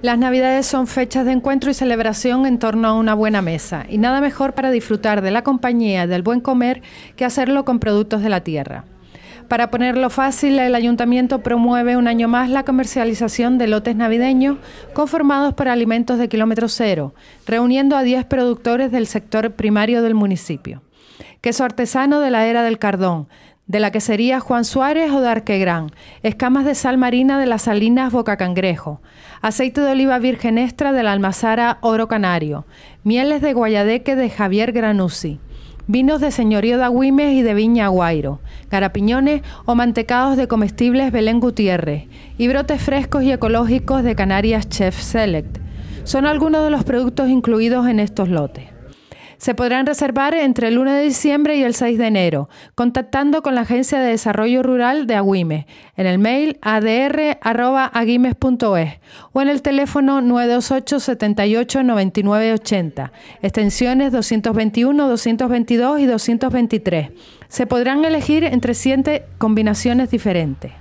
Las Navidades son fechas de encuentro y celebración en torno a una buena mesa, y nada mejor para disfrutar de la compañía del buen comer que hacerlo con productos de la tierra. Para ponerlo fácil, el ayuntamiento promueve un año más la comercialización de lotes navideños conformados por alimentos de kilómetro cero, reuniendo a 10 productores del sector primario del municipio queso artesano de la era del cardón, de la quesería Juan Suárez o de Arquegrán, escamas de sal marina de las salinas Boca Cangrejo, aceite de oliva virgen extra de la almazara Oro Canario, mieles de guayadeque de Javier Granuzzi, vinos de señorío de Agüimes y de Viña Guairo, garapiñones o mantecados de comestibles Belén Gutiérrez y brotes frescos y ecológicos de Canarias Chef Select. Son algunos de los productos incluidos en estos lotes. Se podrán reservar entre el 1 de diciembre y el 6 de enero, contactando con la Agencia de Desarrollo Rural de Agüimes en el mail adr.aguimes.es o en el teléfono 928 78 extensiones 221, 222 y 223. Se podrán elegir entre siete combinaciones diferentes.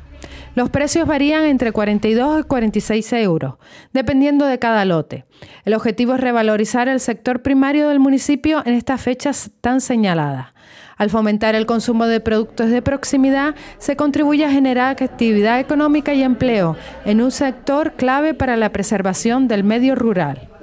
Los precios varían entre 42 y 46 euros, dependiendo de cada lote. El objetivo es revalorizar el sector primario del municipio en estas fechas tan señaladas. Al fomentar el consumo de productos de proximidad, se contribuye a generar actividad económica y empleo en un sector clave para la preservación del medio rural.